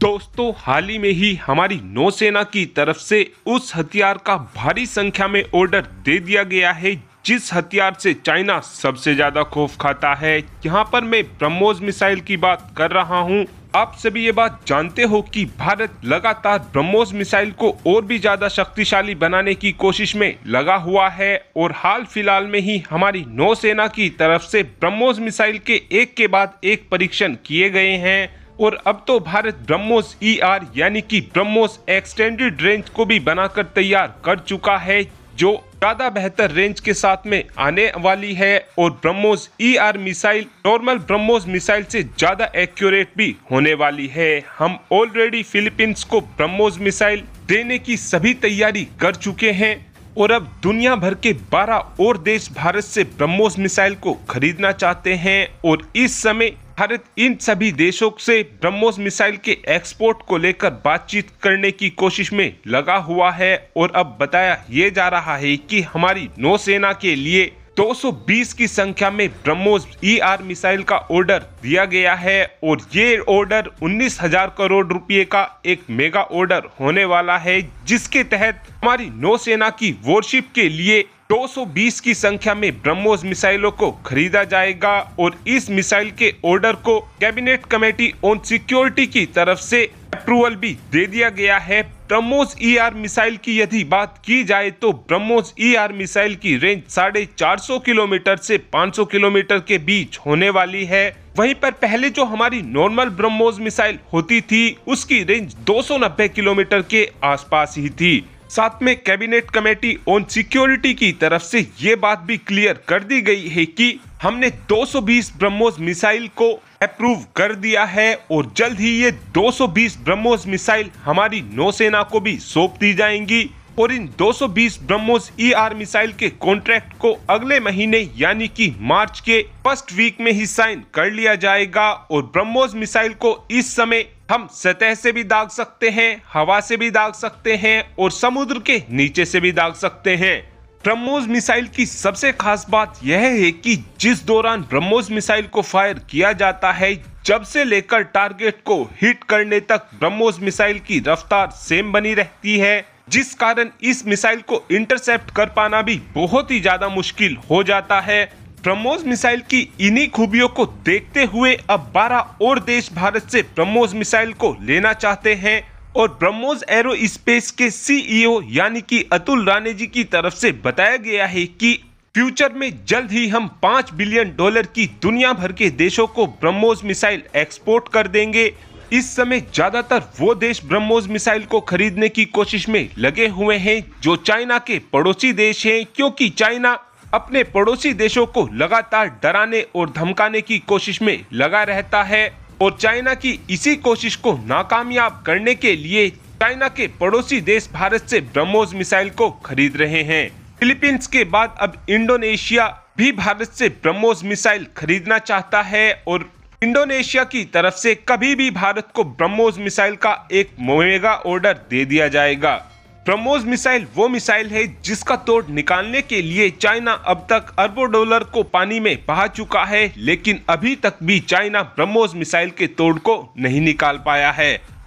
दोस्तों हाल ही में ही हमारी नौसेना की तरफ से उस हथियार का भारी संख्या में ऑर्डर दे दिया गया है जिस हथियार से चाइना सबसे ज्यादा खौफ खाता है यहाँ पर मैं ब्रह्मोस मिसाइल की बात कर रहा हूँ आप सभी ये बात जानते हो कि भारत लगातार ब्रह्मोस मिसाइल को और भी ज्यादा शक्तिशाली बनाने की कोशिश में लगा हुआ है और हाल फिलहाल में ही हमारी नौसेना की तरफ से ब्रह्मोस मिसाइल के एक के बाद एक परीक्षण किए गए हैं और अब तो Bharat BrahMos E e R यानी कि ब्रह्मोस एक्सटेंडेड रेंज को भी बनाकर तैयार कर चुका है जो ज्यादा बेहतर रेंज के साथ में आने वाली है और BrahMos E R missile normal BrahMos missile से ज्यादा एक्यूरेट भी होने वाली है हम ऑलरेडी फिलीपींस को ब्रह्मोस मिसाइल देने की सभी तैयारी कर चुके हैं और अब दुनिया भर के 12 और देश भारत से ब्रह्मोस मिसाइल को खरीदना चाहते हैं और इस समय भारत इन सभी देशों से ब्रह्मोस मिसाइल के एक्सपोर्ट को लेकर बातचीत करने की कोशिश में लगा हुआ है और अब बताया ये जा रहा है कि हमारी नौसेना के लिए 220 की संख्या में ब्रह्मोस ईआर e मिसाइल का ऑर्डर दिया गया है और ये ऑर्डर 19,000 करोड़ रुपए का एक मेगा ऑर्डर होने वाला है जिसके तहत हमारी नौसेना की वॉरशिप के लिए 220 की संख्या में ब्रह्मोस मिसाइलों को खरीदा जाएगा और इस मिसाइल के ऑर्डर को कैबिनेट कमेटी ऑन सिक्योरिटी की तरफ से अप्रूवल भी दे दिया गया है BrahMos E e R missile की यदि बात की जाए तो BrahMos E e R missile की रेंज साढ़े चार सौ किलोमीटर से 500 किलोमीटर के बीच होने वाली है वहीं पर पहले जो हमारी नॉर्मल ब्रह्मोस मिसाइल होती थी उसकी रेंज 290 किलोमीटर के आसपास ही थी साथ में कैबिनेट कमेटी ऑन सिक्योरिटी की तरफ से ये बात भी क्लियर कर दी गई है कि हमने 220 ब्रह्मोस मिसाइल को अप्रूव कर दिया है और जल्द ही ये 220 ब्रह्मोस मिसाइल हमारी नौसेना को भी सौंप दी जाएंगी और इन 220 ब्रह्मोस ई e मिसाइल के कॉन्ट्रैक्ट को अगले महीने यानी कि मार्च के फर्स्ट वीक में ही साइन कर लिया जाएगा और ब्रह्मोस मिसाइल को इस समय हम सतह से भी दाग सकते हैं हवा से भी दाग सकते हैं और समुद्र के नीचे से भी दाग सकते हैं ब्रह्मोस मिसाइल की सबसे खास बात यह है कि जिस दौरान ब्रह्मोस मिसाइल को फायर किया जाता है जब से लेकर टारगेट को हिट करने तक ब्रह्मोस मिसाइल की रफ्तार सेम बनी रहती है जिस कारण इस मिसाइल को इंटरसेप्ट कर पाना भी बहुत ही ज्यादा मुश्किल हो जाता है ब्रह्मोस मिसाइल की इन्हीं खूबियों को देखते हुए अब 12 और देश भारत से ब्रह्मोस मिसाइल को लेना चाहते हैं और ब्रह्मोस एरो स्पेस के सीईओ e यानी कि अतुल राणे जी की तरफ से बताया गया है कि फ्यूचर में जल्द ही हम पाँच बिलियन डॉलर की दुनिया भर के देशों को ब्रह्मोस मिसाइल एक्सपोर्ट कर देंगे इस समय ज्यादातर वो देश ब्रह्मोस मिसाइल को खरीदने की कोशिश में लगे हुए हैं जो चाइना के पड़ोसी देश हैं क्योंकि चाइना अपने पड़ोसी देशों को लगातार डराने और धमकाने की कोशिश में लगा रहता है और चाइना की इसी कोशिश को नाकामयाब करने के लिए चाइना के पड़ोसी देश भारत से ब्रह्मोस मिसाइल को खरीद रहे हैं फिलीपींस के बाद अब इंडोनेशिया भी भारत से ब्रह्मोस मिसाइल खरीदना चाहता है और इंडोनेशिया की तरफ से कभी भी भारत को ब्रह्मोस मिसाइल का एक मोमेगा ऑर्डर दे दिया जाएगा ब्रह्मोस मिसाइल वो मिसाइल है जिसका तोड़ निकालने के लिए चाइना अब तक अरबों डॉलर को पानी में बहा चुका है लेकिन अभी तक भी चाइना ब्रह्मोस मिसाइल के तोड़ को नहीं निकाल पाया है